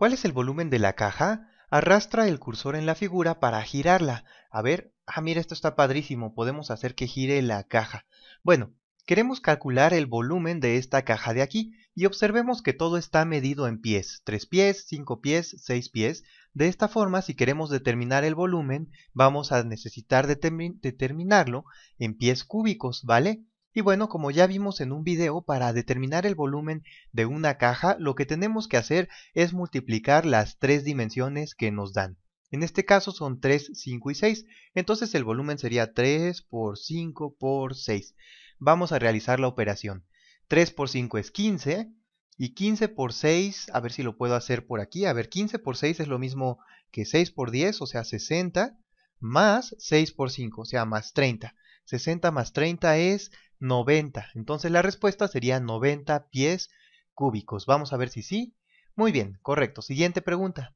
¿Cuál es el volumen de la caja? Arrastra el cursor en la figura para girarla. A ver, ah, mira, esto está padrísimo, podemos hacer que gire la caja. Bueno, queremos calcular el volumen de esta caja de aquí y observemos que todo está medido en pies, 3 pies, 5 pies, 6 pies. De esta forma, si queremos determinar el volumen, vamos a necesitar determinarlo en pies cúbicos, ¿vale? Y bueno, como ya vimos en un video, para determinar el volumen de una caja, lo que tenemos que hacer es multiplicar las tres dimensiones que nos dan. En este caso son 3, 5 y 6, entonces el volumen sería 3 por 5 por 6. Vamos a realizar la operación. 3 por 5 es 15 y 15 por 6, a ver si lo puedo hacer por aquí, a ver, 15 por 6 es lo mismo que 6 por 10, o sea 60, más 6 por 5, o sea más 30. 60 más 30 es 90. Entonces la respuesta sería 90 pies cúbicos. Vamos a ver si sí. Muy bien, correcto. Siguiente pregunta.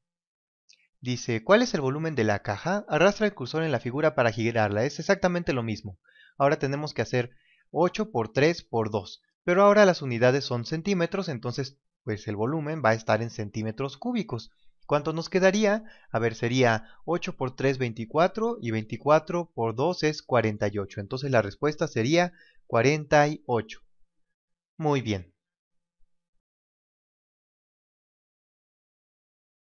Dice, ¿cuál es el volumen de la caja? Arrastra el cursor en la figura para girarla. Es exactamente lo mismo. Ahora tenemos que hacer 8 por 3 por 2. Pero ahora las unidades son centímetros, entonces pues el volumen va a estar en centímetros cúbicos. ¿Cuánto nos quedaría? A ver, sería 8 por 3, 24 y 24 por 2 es 48. Entonces la respuesta sería 48. Muy bien.